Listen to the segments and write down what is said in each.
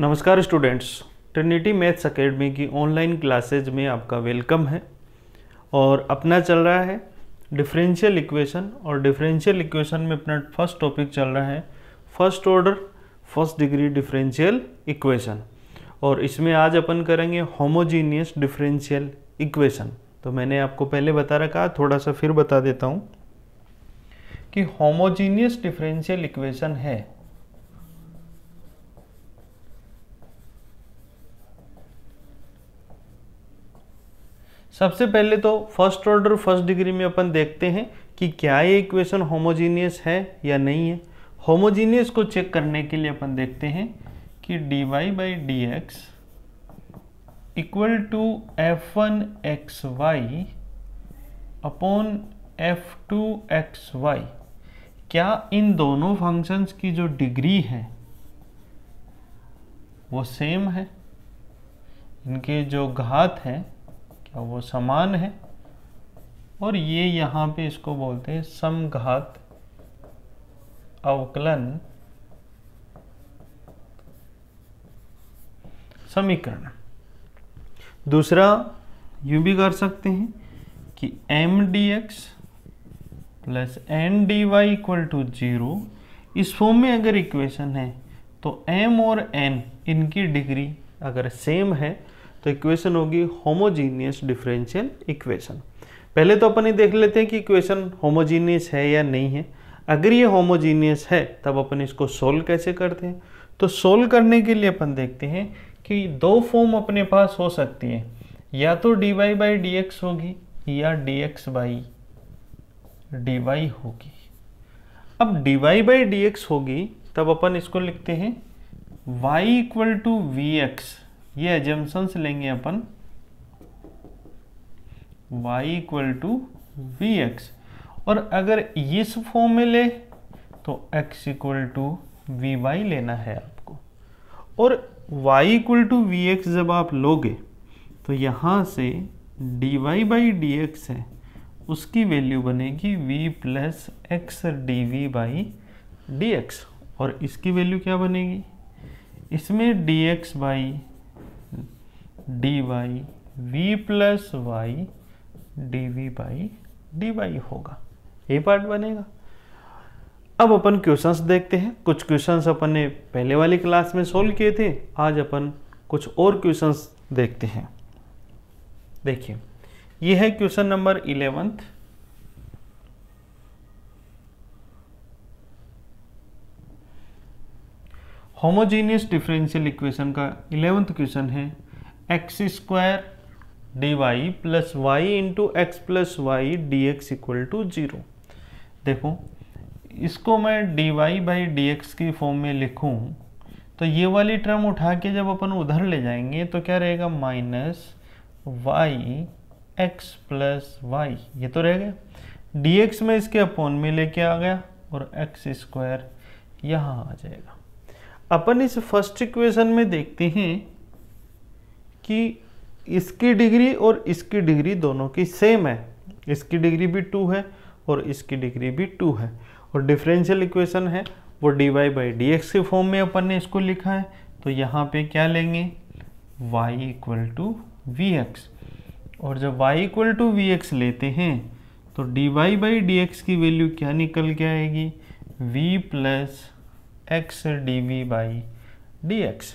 नमस्कार students Trinity maths academy की online classes में आपका वेलकम है और अपना चल रहा है डिफरेंशियल इक्वेशन और डिफरेंशियल इक्वेशन में अपना फर्स्ट टॉपिक चल रहा है first order first degree differential equation और इसमें आज अपन करेंगे होमोजीनियस डिफरेंशियल इक्वेशन तो मैंने आपको पहले बता रखा थोड़ा सा फिर बता देता हूँ कि होमोजीनियस डिफरेंशियल इक्वेशन है सबसे पहले तो फर्स्ट ऑर्डर फर्स्ट डिग्री में अपन देखते हैं कि क्या ये इक्वेशन होमोजीनियस है या नहीं है होमोजीनियस को चेक करने के लिए अपन देखते हैं कि d y by d x equal to f one x y upon f two x y क्या इन दोनों फंक्शंस की जो डिग्री है वो सेम है इनके जो घात है वो समान है और ये यहाँ पे इसको बोलते हैं समघात अवकलन समीकरण दूसरा यू भी कर सकते हैं कि m d x plus n d y equal to zero इस फॉर्म में अगर इक्वेशन है तो m और n इनकी डिग्री अगर सेम है तो इक्वेशन होगी होमोजीनियस डिफरेंशियल इक्वेशन पहले तो अपन ये देख लेते हैं कि इक्वेशन होमोजीनियस है या नहीं है अगर ये होमोजीनियस है तब अपन इसको सोल्व कैसे करते हैं तो सोल्व करने के लिए अपन देखते हैं कि दो फॉर्म अपने पास हो सकती है या तो d y by d x होगी या d x by d y होगी अब d y by d x होगी तब अपन इसको लिखते हैं y equal to v x ये एजम्सन्स लेंगे अपन y equal to v x और अगर इस फॉर्म में ले तो x equal to v y लेना है आपको और y equal to v x जब आप लोगे तो यहाँ से dy y by d x है उसकी वैल्यू बनेगी v plus x d v by d x और इसकी वैल्यू क्या बनेगी इसमें d x by d y v plus y d v by d y होगा ये पार्ट बनेगा अब अपन क्वेश्चंस देखते हैं कुछ क्वेश्चंस अपन ने पहले वाली क्लास में सोल्व किए थे आज अपन कुछ और क्वेश्चंस देखते हैं देखिए ये है question number eleventh homogeneous differential equation का इलेवेंथ क्वेश्चन है x square d y plus y into x plus y d x equal to zero देखो इसको मैं d y by d x की फॉर्म में लिखूं तो ये वाली टर्म उठा के जब अपन उधर ले जाएंगे तो क्या रहेगा minus y x plus y ये तो रह गया डी एक्स में इसके अपॉन में लेके आ गया और एक्स स्क्वायर यहाँ आ जाएगा अपन इस फर्स्ट इक्वेशन में देखते हैं कि इसकी डिग्री और इसकी डिग्री दोनों की सेम है इसकी डिग्री भी टू है और इसकी डिग्री भी टू है और डिफरेंशियल इक्वेशन है वो d y by d x के फॉर्म में अपन ने इसको लिखा है तो यहाँ पे क्या लेंगे y equal to v x और जब y equal to v x लेते हैं तो d y by d x की वैल्यू क्या निकल के आएगी v plus x d v by d x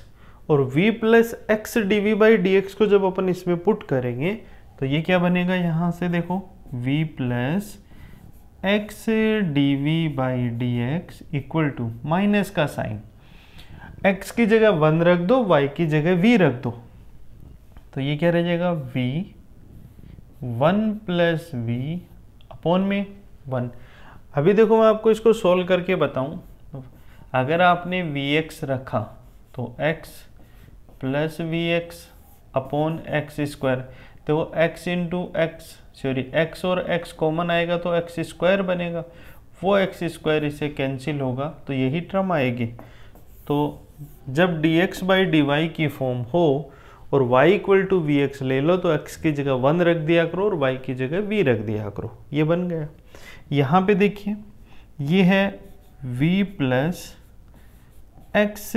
और v plus x d v by d x को जब अपन इसमें पुट करेंगे तो ये क्या बनेगा यहाँ से देखो v plus x d v by d x equal to minus का साइन x की जगह वन रख दो y की जगह v रख दो तो ये क्या रह जाएगा v one plus v upon में वन अभी देखो मैं आपको इसको सोल्व करके बताऊं अगर आपने वी एक्स रखा तो x plus v x upon x square तो वो x into x sorry x और एक्स कॉमन आएगा तो एक्स स्क्वायर बनेगा वो एक्स स्क्वायर इसे कैंसिल होगा तो यही टर्म आएगी तो जब d x by d y की फॉर्म हो और y equal to v x ले लो तो x की जगह वन रख दिया करो और y की जगह v रख दिया करो ये बन गया यहाँ पे देखिए ये है v plus x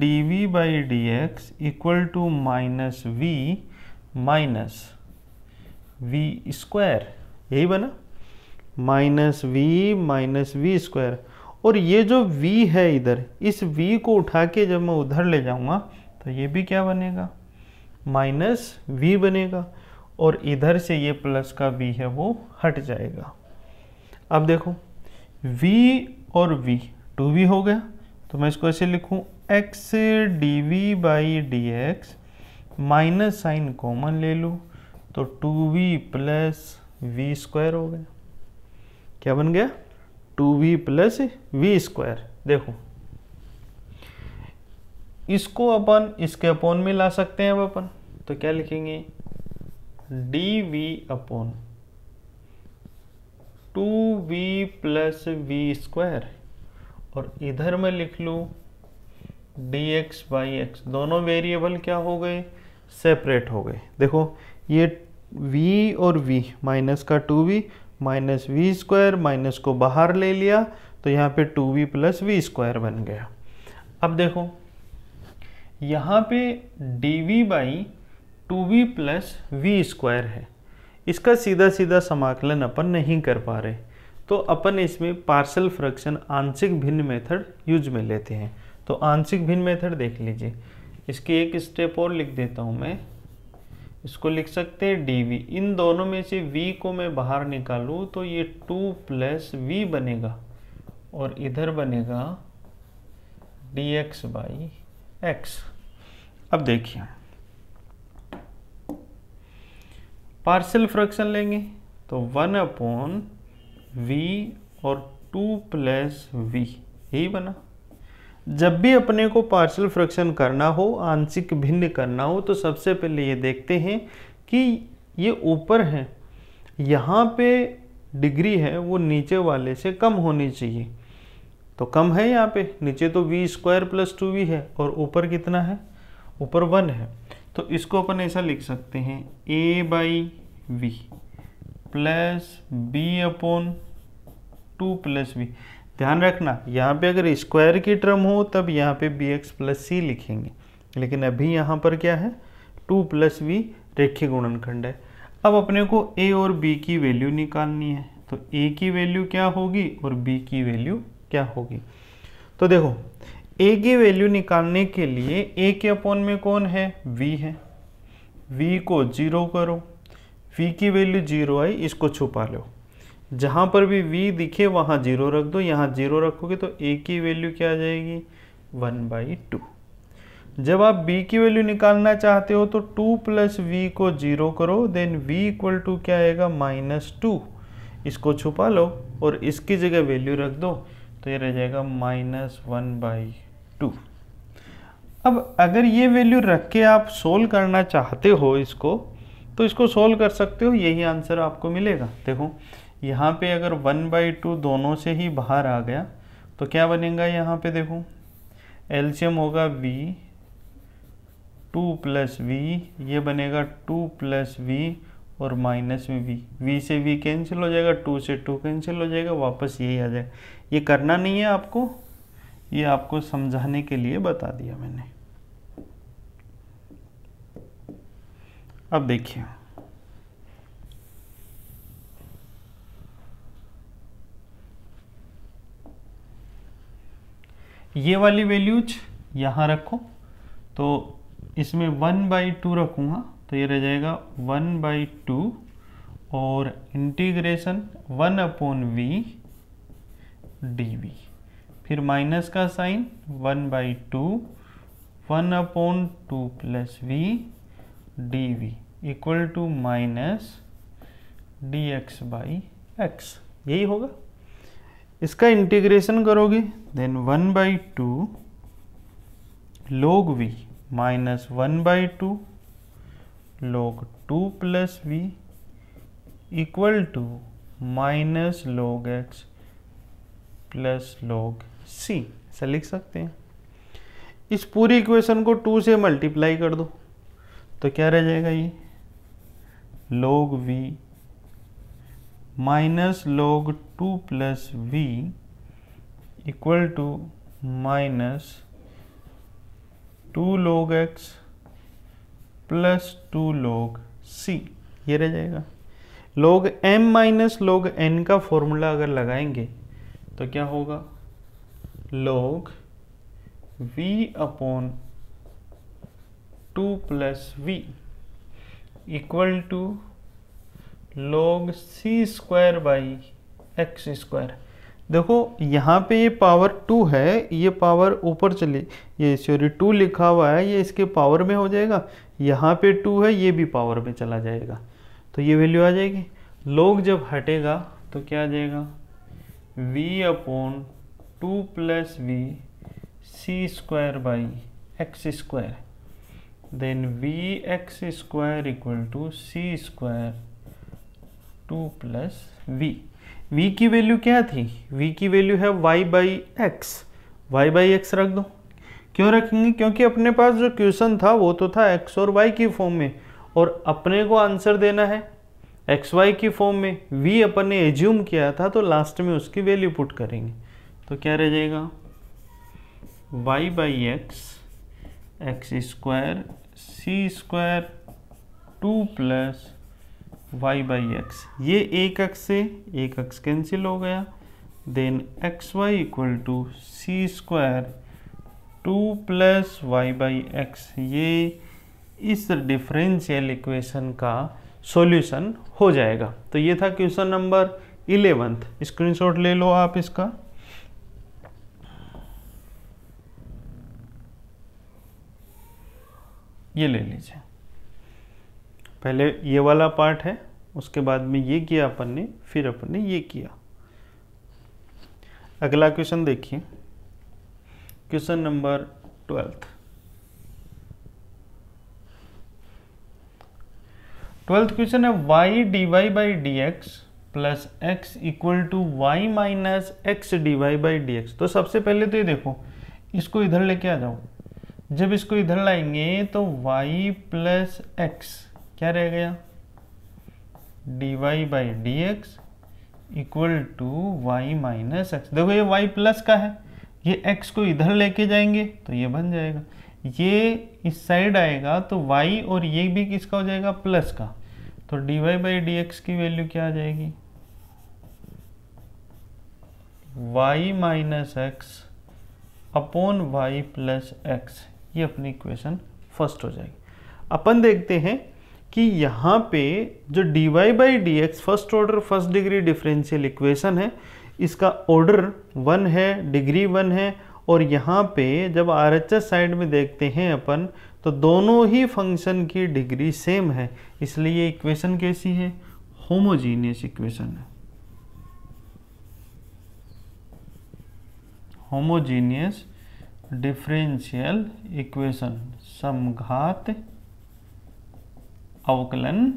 d v by d x equal to minus v minus v square यही बना minus v minus v square और ये जो v है इधर इस v को उठा के जब मैं उधर ले जाऊंगा तो ये भी क्या बनेगा माइनस v बनेगा और इधर से ये प्लस का v है वो हट जाएगा अब देखो v और v टू भी हो गया तो मैं इसको ऐसे लिखूं x d v by d x minus sign common ले लूँ तो two v plus v square हो गया क्या बन गया two v plus v square देखो इसको अपन इसके अपोन में ला सकते हैं अब अपन तो क्या लिखेंगे d v upon two v plus v square और इधर मैं लिख लूँ डी एक्स बाई एक्स दोनों वेरिएबल क्या हो गए सेपरेट हो गए देखो ये v और v माइनस का two v minus v square minus को बाहर ले लिया तो यहाँ पे two v plus v square बन गया अब देखो यहाँ पे d v by two v plus v square है इसका सीधा सीधा समाकलन अपन नहीं कर पा रहे तो अपन इसमें पार्सल फ्रैक्शन आंशिक भिन्न मेथड यूज में लेते हैं तो आंशिक भिन्न मेथड देख लीजिए इसकी एक स्टेप और लिख देता हूँ मैं इसको लिख सकते हैं डी वी इन दोनों में से वी को मैं बाहर निकालूँ तो ये टू प्लस वी बनेगा और इधर बनेगा डी एक्स बाई एक्स अब देखिए पार्सल फ्रैक्शन लेंगे तो वन अपॉन वी और टू प्लस वी यही बना जब भी अपने को पार्शल फ्रैक्शन करना हो आंशिक भिन्न करना हो तो सबसे पहले ये देखते हैं कि ये ऊपर है यहाँ पे डिग्री है वो नीचे वाले से कम होनी चाहिए तो कम है यहाँ पे नीचे तो v square plus two v है और ऊपर कितना है ऊपर वन है तो इसको अपन ऐसा लिख सकते हैं A by v plus B upon two plus B ध्यान रखना यहाँ पे अगर स्क्वायर की टर्म हो तब यहाँ पे बी एक्स प्लस सी लिखेंगे लेकिन अभी यहाँ पर क्या है टू प्लस बी रेखी गुणनखंड है अब अपने को ए और बी की वैल्यू निकालनी है तो ए की वैल्यू क्या होगी और बी की वैल्यू क्या होगी तो देखो ए की वैल्यू निकालने के लिए ए के अपॉन में कौन है वी है वी को जीरो करो वी की वैल्यू जीरो आई इसको छुपा लो जहाँ पर भी v दिखे वहाँ जीरो रख दो यहाँ जीरो रखोगे तो a की वैल्यू क्या आ जाएगी वन बाई टू जब आप b की वैल्यू निकालना चाहते हो तो टू प्लस वी को जीरो करो देन v इक्वल टू क्या आएगा माइनस टू इसको छुपा लो और इसकी जगह वैल्यू रख दो तो ये रह जाएगा माइनस वन बाई टू अब अगर ये वैल्यू रख के आप सोल्व करना चाहते हो इसको तो इसको सोल्व कर सकते हो यही आंसर आपको मिलेगा देखो यहाँ पे अगर वन बाई टू दोनों से ही बाहर आ गया तो क्या बनेगा यहाँ पे देखो एल्शियम होगा वी टू प्लस वी ये बनेगा टू प्लस वी और माइनस में वी वी से वी कैंसिल हो जाएगा टू से टू कैंसिल हो जाएगा वापस यही आ जाएगा ये करना नहीं है आपको ये आपको समझाने के लिए बता दिया मैंने अब देखिए ये वाली वैल्यूज यहाँ रखो तो इसमें वन बाई टू रखूँगा तो ये रह जाएगा वन बाई टू और integration one upon v d v फिर माइनस का sign one by two one upon two plus v d v equal to minus d x by x यही होगा इसका इंटीग्रेशन करोगे then one by two log v minus one by two log two plus v equal to minus log x plus log c ऐसा लिख सकते हैं इस पूरी इक्वेशन को टू से मल्टीप्लाई कर दो तो क्या रह जाएगा ये log v minus log two plus v equal to minus two log x plus two log c ये रह जाएगा log m minus log n का फॉर्मूला अगर लगाएंगे तो क्या होगा log v upon two plus v equal to log c square by x square देखो यहाँ पे ये पावर टू है ये पावर ऊपर चले ये सॉरी टू लिखा हुआ है ये इसके पावर में हो जाएगा यहाँ पे टू है ये भी पावर में चला जाएगा तो ये वैल्यू आ जाएगी लोग जब हटेगा तो क्या आ जाएगा v upon two plus v c square by x square then v x square equal to c square two plus v v की वैल्यू क्या थी वी की वैल्यू है y by x y by x रख दो क्यों रखेंगे क्योंकि अपने पास जो क्वेश्चन था वो तो था एक्स और वाई की फॉर्म में और अपने को आंसर देना है एक्स वाई की फॉर्म में वी अपन ने एज्यूम किया था तो लास्ट में उसकी वैल्यू पुट करेंगे तो क्या रह जाएगा y by x x square c square two plus y by x ये एक अक्स से एक अक्स कैंसिल हो गया then x y equal to c square two plus y by x ये इस डिफरेंशियल इक्वेशन का सॉल्यूशन हो जाएगा तो ये था क्वेश्चन नंबर इलेवेंथ स्क्रीनशॉट ले लो आप इसका ये ले लीजिए पहले ये वाला पार्ट है उसके बाद में ये किया अपन ने फिर अपन ने ये किया अगला क्वेश्चन देखिए question number twelfth twelfth question है y d y by d x plus x equal to y minus x d y by d x तो सबसे पहले तो ये देखो इसको इधर लेके आ जाओ जब इसको इधर लाएंगे तो y प्लस एक्स क्या रह गया d y by d x equal to y minus x देखो ये वाई प्लस का है ये एक्स को इधर लेके जाएंगे तो ये बन जाएगा ये इस साइड आएगा तो वाई और ये भी किसका हो जाएगा प्लस का तो d y by d x की वैल्यू क्या आ जाएगी y minus x upon y plus x ये अपनी इक्वेशन फर्स्ट हो जाएगी अपन देखते हैं कि यहाँ पे जो d y by d x first order first degree differential equation है इसका ऑर्डर वन है डिग्री वन है और यहाँ पे जब आर एच एस साइड में देखते हैं अपन तो दोनों ही फंक्शन की डिग्री सेम है इसलिए ये इक्वेशन कैसी है होमोजीनियस इक्वेशन है होमोजीनियस डिफरेंशियल इक्वेशन समघात अवकलन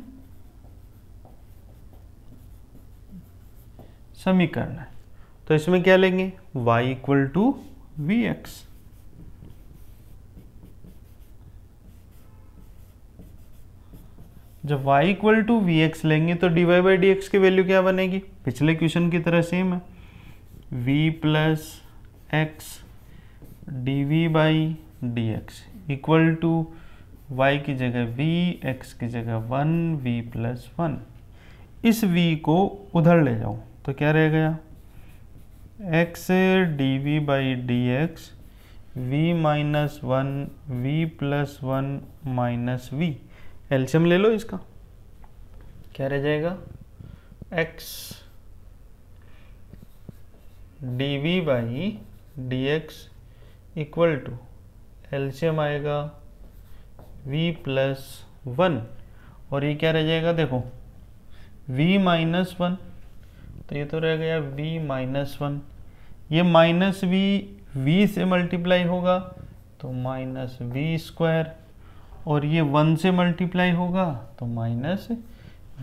समीकरण है तो इसमें क्या लेंगे y equal to v x जब y equal to v x लेंगे तो dy बाई डी एक्स की वैल्यू क्या बनेगी पिछले क्वेश्चन की तरह सेम है v plus x d v by d x equal to y की जगह v x की जगह वन v प्लस वन इस v को उधर ले जाऊँ तो क्या रह गया x d v by d x v minus one v plus one minus v एल्शियम ले लो इसका क्या रह जाएगा x d v by d x equal to एल्शियम आएगा v प्लस वन और ये क्या रह जाएगा देखो v माइनस वन तो ये तो रह गया v माइनस वन ये माइनस वी वी से मल्टीप्लाई होगा तो माइनस वी स्क्वायर और ये वन से मल्टीप्लाई होगा तो माइनस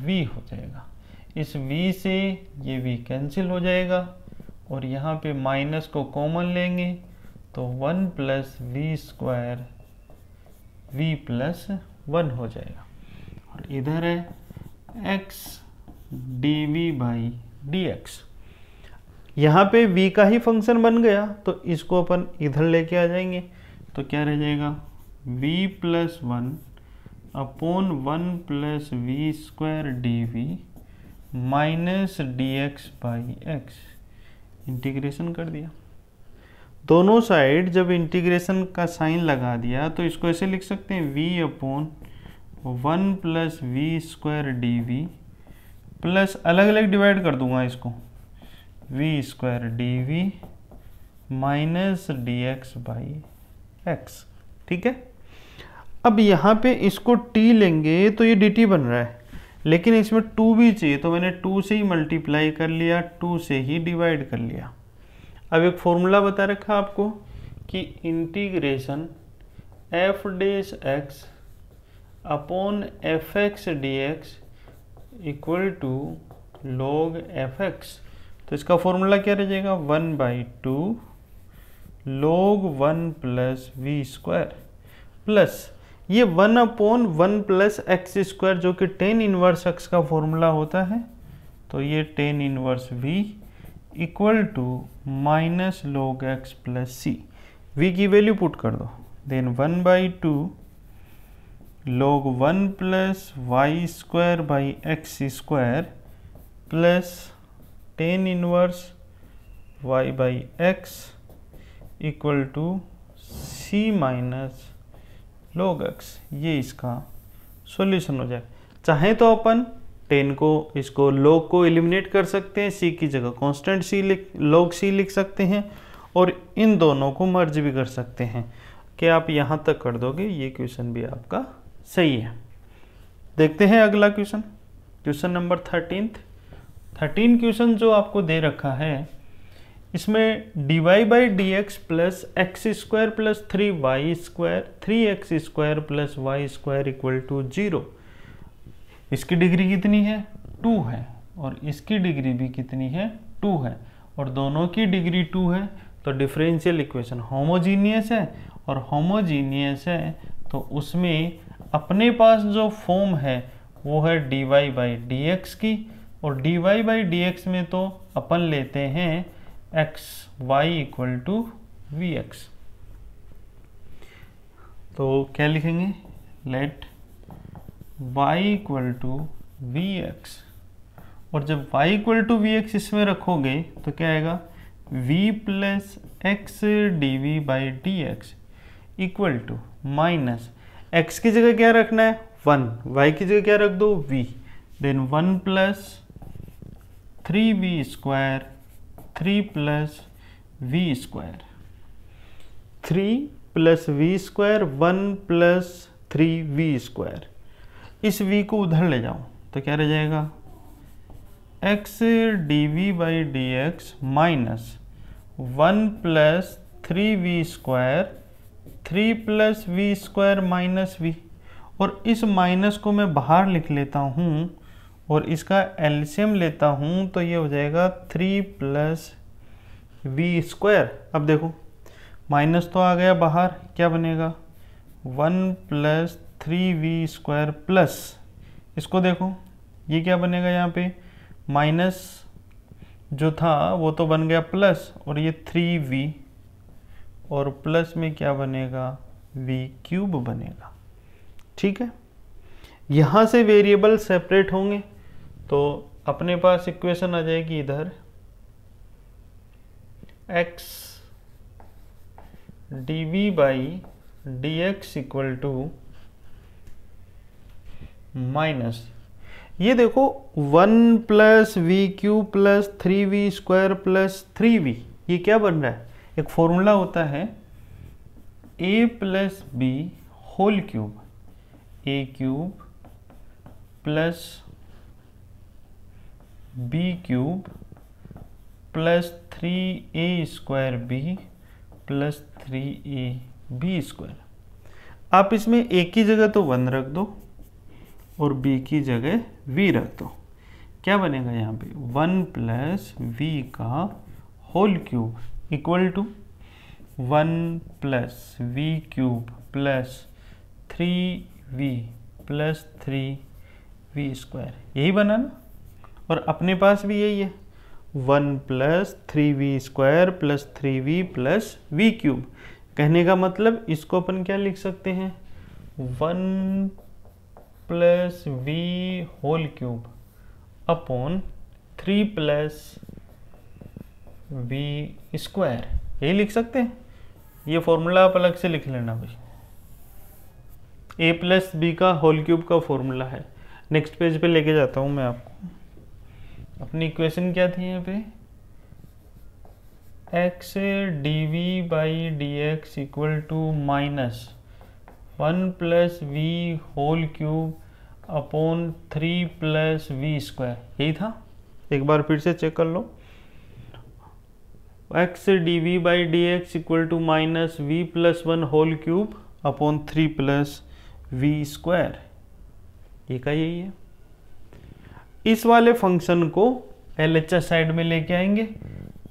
वी हो जाएगा इस वी से ये वी कैंसिल हो जाएगा और यहाँ पे माइनस को कॉमन लेंगे तो one plus v square v plus one हो जाएगा और इधर है x वी बाई एक्स यहाँ पे v का ही फंक्शन बन गया तो इसको अपन इधर लेके आ जाएंगे तो क्या रह जाएगा v plus one upon one plus v square d v minus d x by x integration कर दिया दोनों साइड जब इंटीग्रेशन का साइन लगा दिया तो इसको ऐसे लिख सकते हैं v upon one plus v square d v plus अलग अलग डिवाइड कर दूंगा इसको v square d v minus d x by x ठीक है अब यहाँ पे इसको टी लेंगे तो ये डी बन रहा है लेकिन इसमें टू भी चाहिए तो मैंने टू से ही मल्टीप्लाई कर लिया टू से ही डिवाइड कर लिया अब एक फॉर्मूला बता रखा आपको कि integration f dash x upon f x d x equal to log f x तो इसका फॉर्मूला क्या रह जाएगा one by two log one plus v square plus ये one upon one plus x square जो कि टेन इनवर्स एक्स का formula होता है तो ये tan inverse v equal to minus log x plus c we की वैल्यू पुट कर दो then one by two log one plus y square by x square plus tan inverse y by x equal to c minus log x ये इसका solution हो जाए चाहे तो अपन ten को इसको लोग को एलिमिनेट कर सकते हैं सी की जगह कांस्टेंट सी लिख लोग सी लिख सकते हैं और इन दोनों को मर्ज भी कर सकते हैं कि आप यहाँ तक कर दोगे ये क्वेश्चन भी आपका सही है देखते हैं अगला question question number thirteen thirteen question जो आपको दे रखा है इसमें d y by d x plus x square plus three y square three x square plus y square equal to zero इसकी डिग्री कितनी है टू है और इसकी डिग्री भी कितनी है टू है और दोनों की डिग्री टू है तो डिफरेंशियल इक्वेशन होमोजीनियस है और होमोजीनियस है तो उसमें अपने पास जो फॉर्म है वो है d y by d x की और d y by d x में तो अपन लेते हैं x y equal to v x तो क्या लिखेंगे let y equal to v x और जब y equal to v x इसमें रखोगे तो क्या आएगा v plus x d v by d x equal to minus x की जगह क्या रखना है वन वाई की जगह क्या रख दो v then one plus three v square three plus v square three plus v square one plus three v square इस v को उधर ले जाऊँ तो क्या रह जाएगा x d v by d x minus one plus three v square three plus v square minus v और इस माइनस को मैं बाहर लिख लेता हूँ और इसका एल्शियम लेता हूँ तो ये हो जाएगा थ्री प्लस वी स्क्वायर अब देखो माइनस तो आ गया बाहर क्या बनेगा one plus three v square plus इसको देखो ये क्या बनेगा यहाँ पे माइनस जो था वो तो बन गया प्लस और ये थ्री वी और प्लस में क्या बनेगा वी क्यूब बनेगा ठीक है यहाँ से वेरिएबल सेपरेट होंगे तो अपने पास इक्वेशन आ जाएगी इधर x d v by d x equal to minus ये देखो one plus v cube plus three v square plus three v ये क्या बन रहा है एक फॉर्मूला होता है a plus b whole cube a cube plus b cube plus three a square b plus three a b square आप इसमें एक ही जगह तो वन रख दो और बी की जगह वी रख दो क्या बनेगा यहाँ पे वन प्लस वी का whole cube equal to one plus v cube plus three v plus three v square यही बना ना और अपने पास भी यही है one plus three v square plus three v plus v cube कहने का मतलब इसको अपन क्या लिख सकते हैं one plus v whole cube upon three plus v square यही लिख सकते हैं ये फॉर्मूला आप अलग से लिख लेना भाई ए प्लस बी का होल क्यूब का फॉर्मूला है नेक्स्ट पेज पे लेके जाता हूँ मैं आपको अपनी इक्वेशन क्या थी यहाँ पे x d v by d x equal to minus one plus v whole cube upon three plus v square यही था एक बार फिर से चेक कर लो x d v by d x equal to minus v plus one whole cube upon three plus v square ये का यही है इस वाले फंक्शन को एल एच एस साइड में लेके आएंगे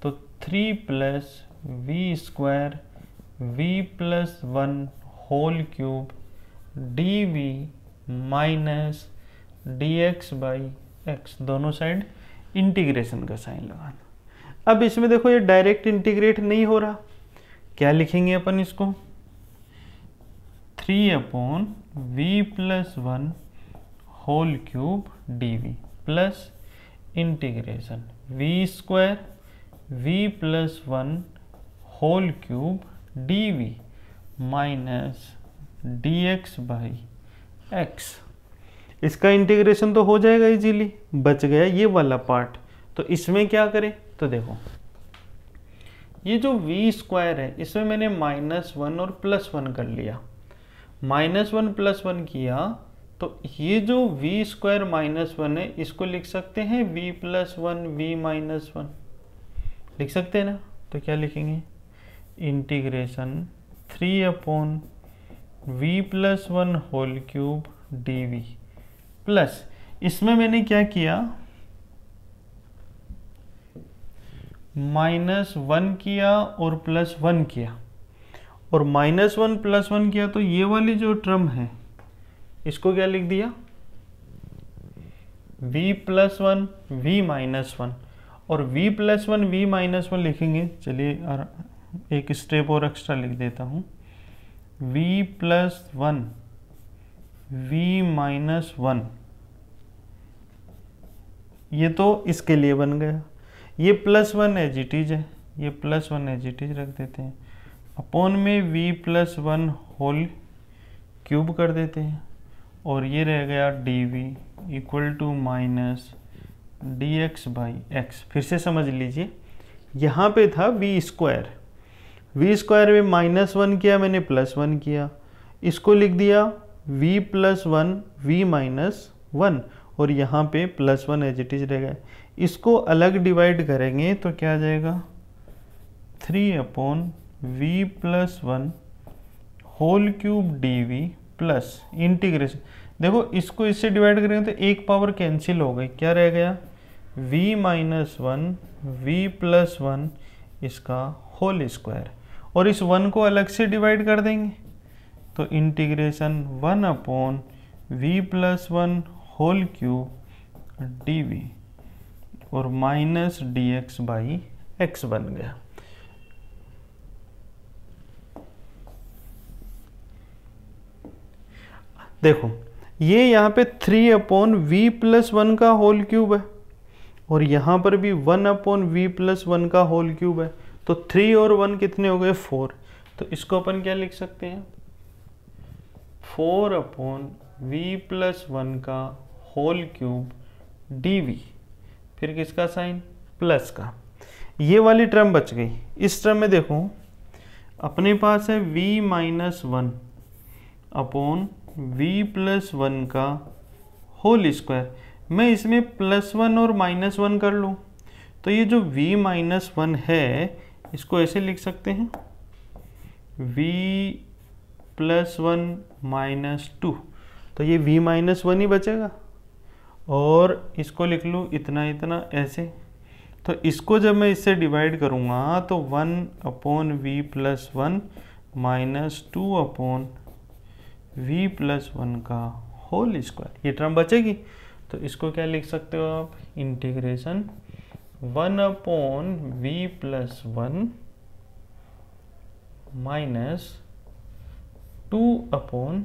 तो three plus v square v plus one whole cube d v minus d x by x दोनों साइड इंटीग्रेशन का साइन लगाना अब इसमें देखो ये डायरेक्ट इंटीग्रेट नहीं हो रहा क्या लिखेंगे अपन इसको three upon v plus one whole cube d v plus integration v square v plus one whole cube d v minus d x by x इसका इंटीग्रेशन तो हो जाएगा इजीली बच गया ये वाला पार्ट तो इसमें क्या करें तो देखो ये जो वी स्क्वायर है इसमें मैंने माइनस वन और प्लस वन कर लिया माइनस वन प्लस वन किया तो ये जो वी स्क्वायर माइनस वन है इसको लिख सकते हैं v plus one v minus one लिख सकते हैं ना तो क्या लिखेंगे integration three upon v plus one whole cube d v plus इसमें मैंने क्या किया माइनस वन किया और प्लस वन किया और माइनस वन प्लस वन किया तो ये वाली जो ट्रम है इसको क्या लिख दिया v plus one v minus one और v plus one v minus one लिखेंगे चलिए एक स्टेप और एक्स्ट्रा लिख देता हूँ v plus one v minus one ये तो इसके लिए बन गया ये प्लस वन एज है ये प्लस वन एज रख देते हैं अपॉन में v plus one whole cube कर देते हैं और ये रह गया d v equal to minus d x by x फिर से समझ लीजिए यहाँ पे था बी स्क्वायर वी स्क्वायर में माइनस वन किया मैंने प्लस वन किया इसको लिख दिया v plus one v minus one और यहाँ पे plus one as it is रह गए इसको अलग डिवाइड करेंगे तो क्या आ जाएगा three upon v plus one whole cube d v plus integration देखो इसको इससे डिवाइड करेंगे तो एक पावर कैंसिल हो गई क्या रह गया v minus one v plus one इसका होल स्क्वायर और इस वन को अलग से डिवाइड कर देंगे तो integration one upon v plus one whole cube d और minus d x by x बन गया देखो ये यहां पे three upon v plus one का होल क्यूब है और यहां पर भी one upon v plus one का होल क्यूब है तो थ्री और वन कितने हो गए फोर तो इसको अपन क्या लिख सकते हैं four upon v plus one का होल क्यूब डी वी फिर किसका साइन प्लस का ये वाली टर्म बच गई इस टर्म में देखो अपने पास है v minus one upon v plus one का होल स्क्वायर मैं इसमें प्लस वन और माइनस वन कर लूँ तो ये जो v माइनस वन है इसको ऐसे लिख सकते हैं v plus one minus two तो ये v माइनस वन ही बचेगा और इसको लिख लूँ इतना इतना ऐसे तो इसको जब मैं इससे डिवाइड करूँगा तो one upon v plus one minus two upon v plus one का होल स्क्वायर ये टर्म बचेगी तो इसको क्या लिख सकते हो आप integration one upon v plus one minus two upon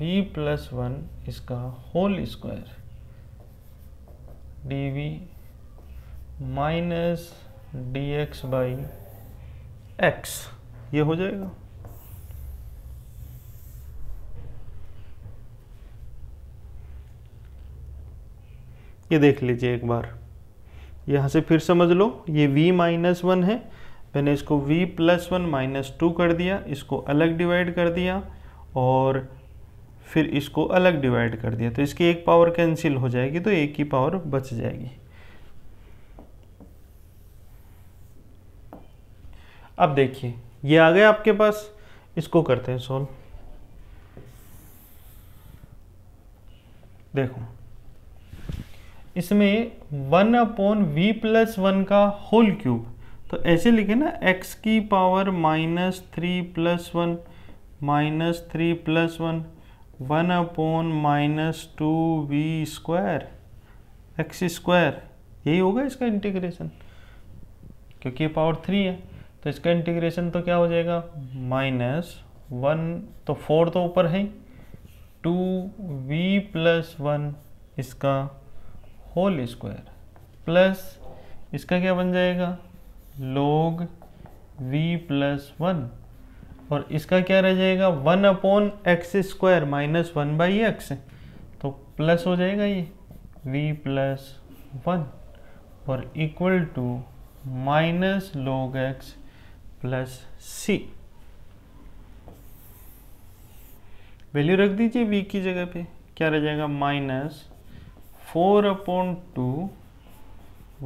v plus one इसका whole square d v minus d x by x ये हो जाएगा ये देख लीजिए एक बार यहाँ से फिर समझ लो ये v माइनस वन है मैंने इसको v plus one minus two कर दिया इसको अलग डिवाइड कर दिया और फिर इसको अलग डिवाइड कर दिया तो इसकी एक पावर कैंसिल हो जाएगी तो एक की पावर बच जाएगी अब देखिए ये आ गया आपके पास इसको करते हैं सॉल्व देखो इसमें one upon v plus one का होल क्यूब तो ऐसे लिखे ना एक्स की power minus three plus one minus three plus one one upon minus two v square x square यही होगा इसका इंटीग्रेशन क्योंकि ये पावर थ्री है तो इसका इंटीग्रेशन तो क्या हो जाएगा माइनस वन तो फोर तो ऊपर है टू वी प्लस वन इसका होल स्क्वायर प्लस इसका क्या बन जाएगा लोग v प्लस वन और इसका क्या रह जाएगा one upon x square minus one by x तो प्लस हो जाएगा ये v प्लस वन और equal to minus log x plus c value रख दीजिए v की जगह पे क्या रह जाएगा minus four upon two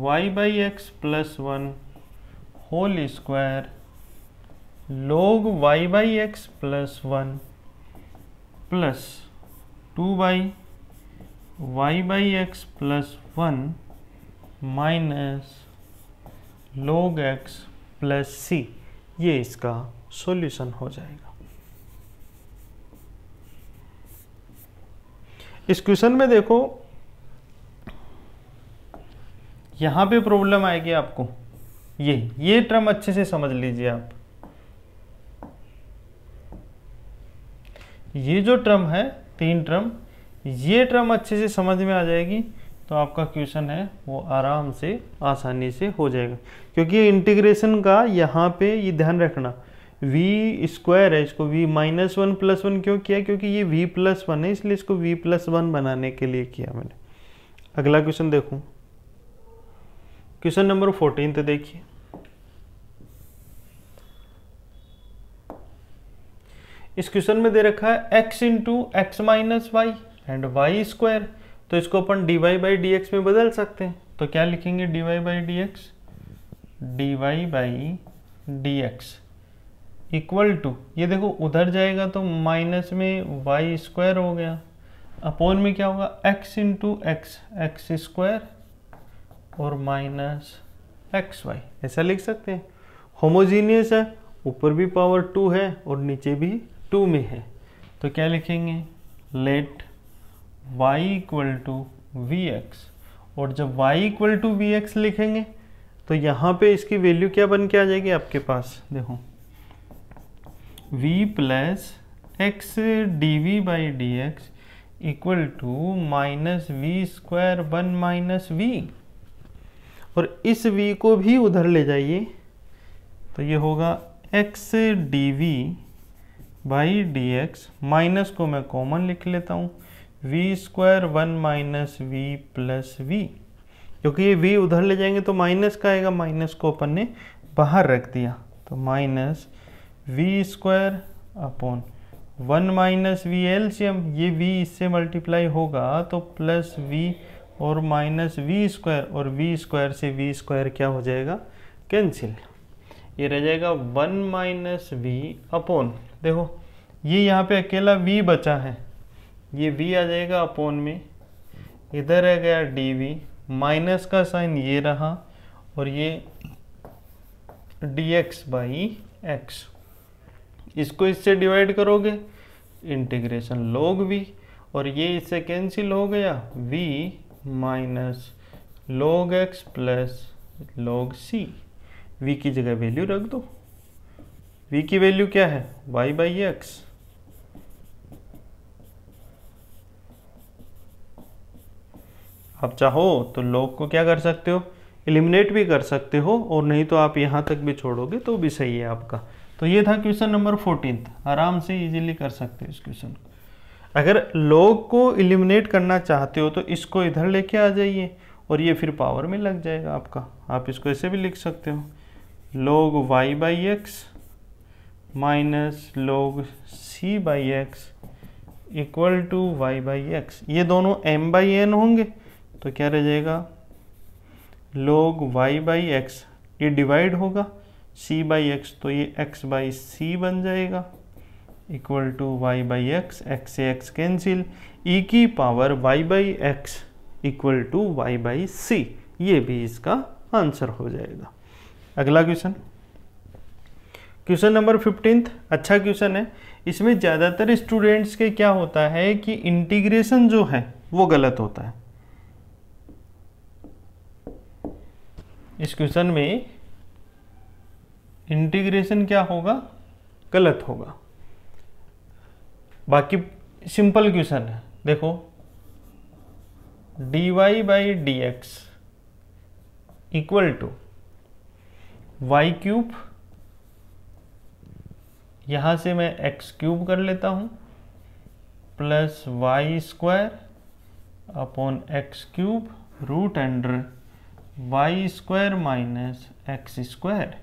y by x plus one whole square log y by x plus one plus two by y by x plus one minus log x plus c ये इसका solution हो जाएगा इस question में देखो यहाँ पे problem आएगी आपको ये ये टर्म अच्छे से समझ लीजिए आप ये जो टर्म है तीन टर्म ये टर्म अच्छे से समझ में आ जाएगी तो आपका क्वेश्चन है वो आराम से आसानी से हो जाएगा क्योंकि इंटीग्रेशन का यहाँ पे ये ध्यान रखना v स्क्वायर है इसको v minus one plus one क्यों किया क्योंकि ये v प्लस वन है इसलिए इसको v प्लस वन बनाने के लिए किया मैंने अगला क्वेश्चन देखूँ क्वेश्चन नंबर फोर्टीन तो देखिए इस क्वेश्चन में दे रखा है x into x minus y and y square तो इसको अपन d y by d x में बदल सकते हैं तो क्या लिखेंगे d y by d x d y by d x equal to ये देखो उधर जाएगा तो माइनस में वाई स्क्वायर हो गया अपोन में क्या होगा x into x x square और माइनस एक्स वाई ऐसा लिख सकते हैं होमोजीनियस है ऊपर भी पावर टू है और नीचे भी टू में है तो क्या लिखेंगे let y equal to v x और जब y equal to v x लिखेंगे तो यहाँ पे इसकी वैल्यू क्या बन के आ जाएगी आपके पास देखो v plus x d v by d x equal to minus v square one minus v और इस v को भी उधर ले जाइए तो ये होगा x d v by d x minus को मैं कॉमन लिख लेता हूँ v square one minus v plus v क्योंकि ये वी उधर ले जाएंगे तो माइनस का आएगा माइनस को अपन ने बाहर रख दिया तो minus v square upon one minus v एल्सियम ये वी इससे मल्टीप्लाई होगा तो प्लस वी और माइनस वी स्क्वायर और वी स्क्वायर से वी स्क्वायर क्या हो जाएगा कैंसिल ये रह जाएगा वन माइनस वी अपोन देखो ये यहाँ पे अकेला वी बचा है ये वी आ जाएगा अपोन में इधर रह गया डी वी माइनस का साइन ये रहा और ये डी एक्स बाई एक्स इसको इससे डिवाइड करोगे इंटीग्रेशन लोग वी और ये इससे कैंसिल हो गया v minus log x plus log c we की जगह वैल्यू रख दो वी की वैल्यू क्या है वाई बाई एक्स आप चाहो तो लॉग को क्या कर सकते हो एलिमिनेट भी कर सकते हो और नहीं तो आप यहां तक भी छोड़ोगे तो भी सही है आपका तो ये था क्वेश्चन नंबर फोर्टीन आराम से इजीली कर सकते हो इस क्वेश्चन को अगर लोग को इलिमिनेट करना चाहते हो तो इसको इधर लेके आ जाइए और ये फिर पावर में लग जाएगा आपका आप इसको ऐसे भी लिख सकते हो log y by x minus log c by x equal to y by x ये दोनों m बाई एन होंगे तो क्या रह जाएगा लोग y बाई एक्स ये डिवाइड होगा c बाई एक्स तो ये x बाई सी बन जाएगा equal to y by x x से एक्स कैंसिल ई की power y by x equal to y by c ये भी इसका आंसर हो जाएगा अगला क्वेश्चन क्वेश्चन नंबर फिफ्टींथ अच्छा क्वेश्चन है इसमें ज़्यादातर स्टूडेंट्स के क्या होता है कि इंटीग्रेशन जो है वो गलत होता है इस क्वेश्चन में इंटीग्रेशन क्या होगा गलत होगा बाकी सिंपल क्वेश्चन है देखो d y by d x equal to y cube यहां से मैं एक्स क्यूब कर लेता हूं plus y square upon x cube root under y square minus x square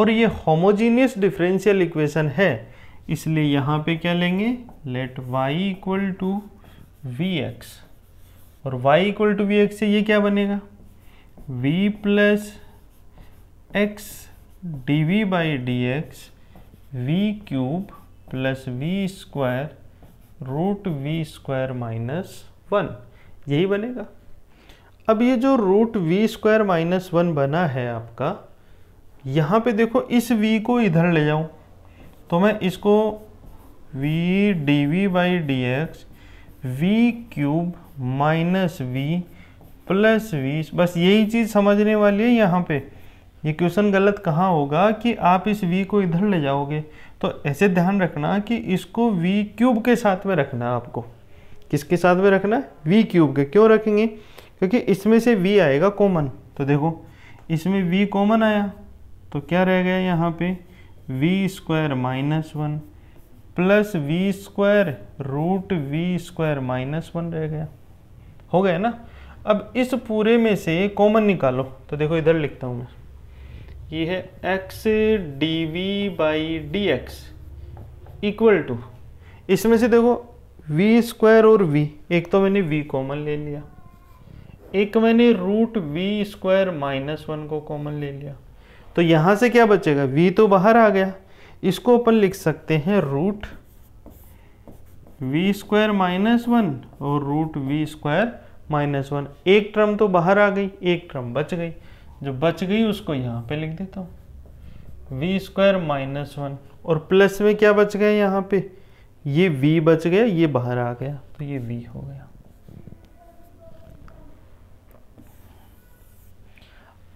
और ये होमोजीनियस डिफरेंशियल इक्वेशन है इसलिए यहाँ पे क्या लेंगे let y equal to v x और y equal to v x से ये क्या बनेगा v plus x d v by d x v cube plus v square root v square minus one यही बनेगा अब ये जो root v square minus one बना है आपका यहाँ पे देखो इस v को इधर ले जाऊँ तो मैं इसको v d v by d x v cube minus v plus v बस यही चीज़ समझने वाली है यहाँ पे ये क्वेश्चन गलत कहाँ होगा कि आप इस v को इधर ले जाओगे तो ऐसे ध्यान रखना कि इसको v क्यूब के साथ में रखना आपको किसके साथ में रखना है v क्यूब के क्यों रखेंगे क्योंकि इसमें से v आएगा कॉमन तो देखो इसमें v कॉमन आया तो क्या रह गया यहाँ पे v square minus one plus v square root v square minus one रह गया हो गया ना अब इस पूरे में से कॉमन निकालो तो देखो इधर लिखता हूँ मैं ये है x d v by d x equal to इसमें से देखो वी स्क्वायर और वी एक तो मैंने वी कॉमन ले लिया एक मैंने root v square minus one को कॉमन ले लिया तो यहाँ से क्या बचेगा v तो बाहर आ गया इसको अपन लिख सकते हैं root v square minus one और root v square minus one एक ट्रम तो बाहर आ गई एक ट्रम बच गई जो बच गई उसको यहाँ पे लिख देता हूँ वी स्क्वायर माइनस वन और प्लस में क्या बच गया यहाँ पे ये v बच गया ये बाहर आ गया तो ये v हो गया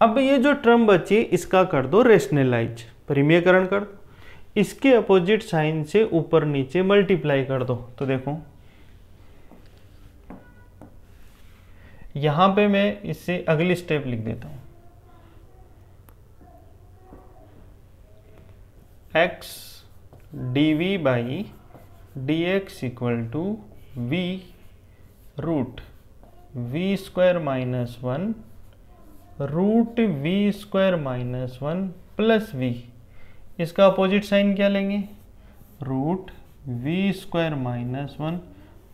अब ये जो टर्म बची इसका कर दो रेशनलाइज परिमेयकरण कर दो इसके अपोजिट साइन से ऊपर नीचे मल्टीप्लाई कर दो तो देखो यहां पे मैं इससे अगली स्टेप लिख देता हूं x d v by d x equal to v root v square minus one root v square minus one plus v इसका अपोजिट साइन क्या लेंगे root v square minus one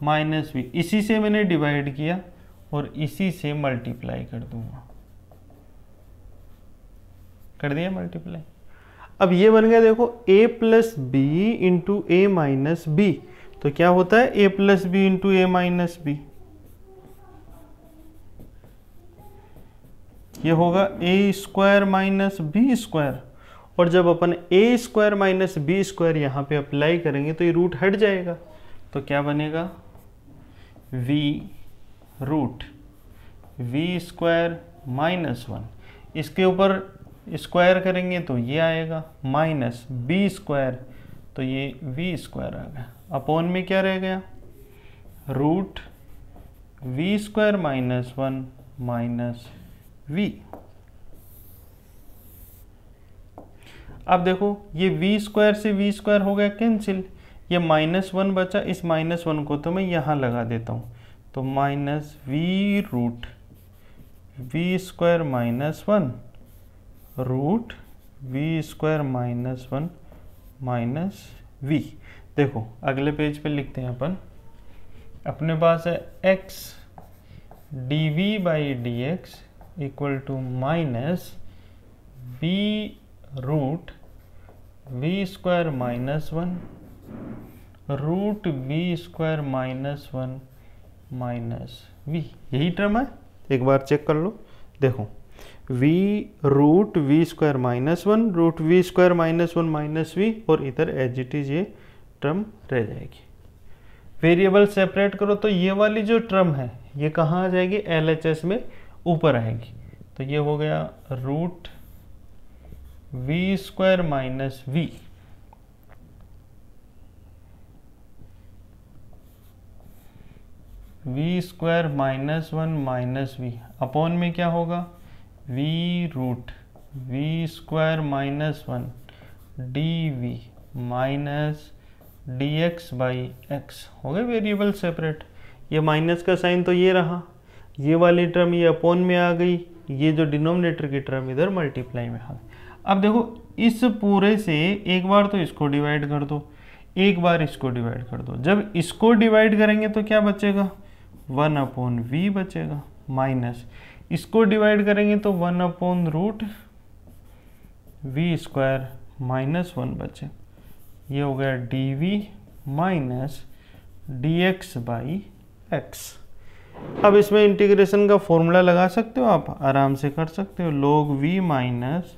minus v इसी से मैंने divide किया और इसी से मल्टीप्लाई कर दूंगा कर दिया मल्टीप्लाई अब ये बन गया देखो a plus b into a minus b तो क्या होता है a plus b into a minus b ये होगा a square minus b square और जब अपन a square minus b square यहाँ पे अप्लाई करेंगे तो ये रूट हट जाएगा तो क्या बनेगा v root v square minus one इसके ऊपर स्क्वायर करेंगे तो ये आएगा माइनस बी स्क्वायर तो ये वी स्क्वायर आ गया अपॉन में क्या रह गया root v square minus one minus v अब देखो ये वी स्क्वायर से वी स्क्वायर हो गया कैंसिल ये माइनस वन बचा इस माइनस वन को तो मैं यहां लगा देता हूं तो minus v root v square minus one root v square minus one minus v देखो अगले पेज पे लिखते हैं अपन अपने पास है x d v by d x equal to minus b root v square minus one root v square minus one minus v यही term है एक बार चेक कर लो देखो v root v square minus one root v square minus one minus v और इधर as it is ये टर्म रह जाएगी वेरिएबल सेपरेट करो तो ये वाली जो टर्म है ये कहाँ आ जाएगी एल एच एस में ऊपर आएगी तो ये हो गया root v square minus v v square minus one minus v upon में क्या होगा v root v square minus one d v minus d x by x हो गए वेरिएबल सेपरेट ये माइनस का साइन तो ये रहा ये वाली टर्म ये अपोन में आ गई ये जो डिनोमिनेटर की टर्म इधर मल्टीप्लाई में आ गई अब देखो इस पूरे से एक बार तो इसको डिवाइड कर दो एक बार इसको डिवाइड कर दो जब इसको डिवाइड करेंगे तो क्या बचेगा वन अपॉन वी बचेगा माइनस इसको डिवाइड करेंगे तो one upon root v square minus one बचे ये हो गया d v minus d x by x अब इसमें इंटीग्रेशन का फॉर्मूला लगा सकते हो आप आराम से कर सकते हो log v minus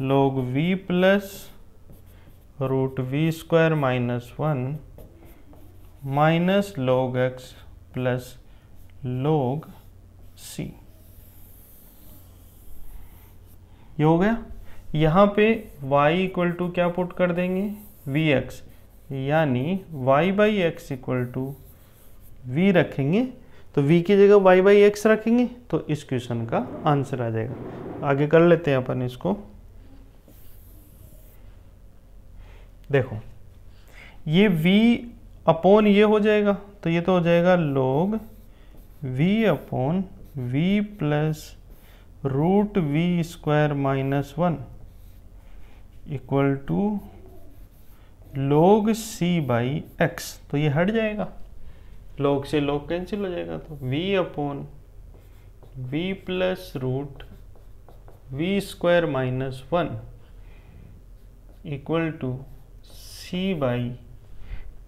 log v plus root v square minus one minus log x plus log c ये हो गया यहाँ पे y इक्वल टू क्या पुट कर देंगे वी एक्स यानी y by x equal to v रखेंगे तो v की जगह y बाई एक्स रखेंगे तो इस क्वेश्चन का आंसर आ जाएगा आगे कर लेते हैं अपन इसको देखो ये v अपोन ये हो जाएगा तो ये तो हो जाएगा log v upon v plus root v square minus one equal to log c by x तो ये हट जाएगा लोग से लोग कैंसिल हो जाएगा तो v upon v plus root v square minus one equal to c by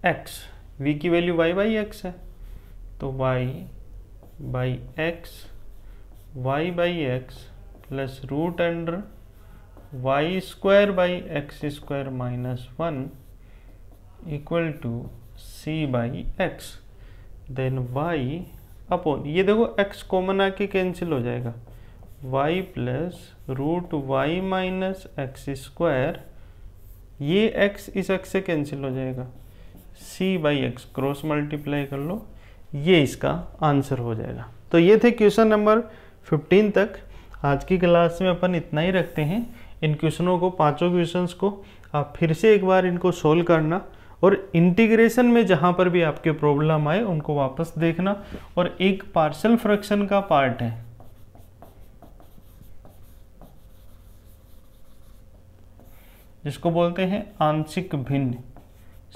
x v की वैल्यू वाई बाई एक्स है तो y by x y by x plus root under y square by x square minus one equal to c by x then y upon ये देखो x common आके cancel हो जाएगा y plus root y minus x square ये x इस x से cancel हो जाएगा c by x cross multiply कर लो ये इसका आंसर हो जाएगा तो ये थे क्वेश्चन नंबर 15 तक आज की क्लास में अपन इतना ही रखते हैं इन क्वेश्चनों को पांचों क्वेश्चंस को आप फिर से एक बार इनको सोल्व करना और इंटीग्रेशन में जहाँ पर भी आपके प्रॉब्लम आए उनको वापस देखना और एक पार्शल फ्रैक्शन का पार्ट है जिसको बोलते हैं आंशिक भिन्न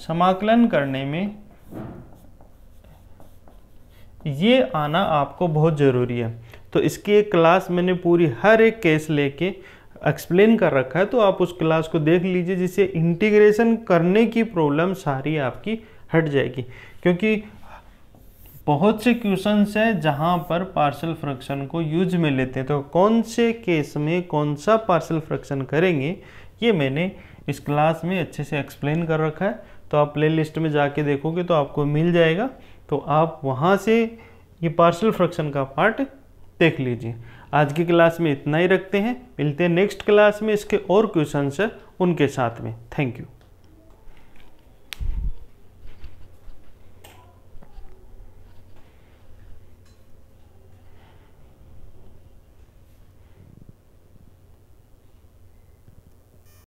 समाकलन करने में ये आना आपको बहुत ज़रूरी है तो इसकी एक क्लास मैंने पूरी हर एक केस लेके एक्सप्लेन कर रखा है तो आप उस क्लास को देख लीजिए जिससे इंटीग्रेशन करने की प्रॉब्लम सारी आपकी हट जाएगी क्योंकि बहुत से क्वेश्चन हैं जहाँ पर पार्सल फ्रैक्शन को यूज में लेते हैं तो कौन से केस में कौन सा पार्सल फ्रैक्शन करेंगे ये मैंने इस क्लास में अच्छे से एक्सप्लेन कर रखा है तो आप लिस्ट में जाके देखोगे तो आपको मिल जाएगा तो आप वहाँ से ये पार्सल फ्रैक्शन का पार्ट देख लीजिए आज की क्लास में इतना ही रखते हैं मिलते हैं नेक्स्ट क्लास में इसके और क्वेश्चन उनके साथ में थैंक यू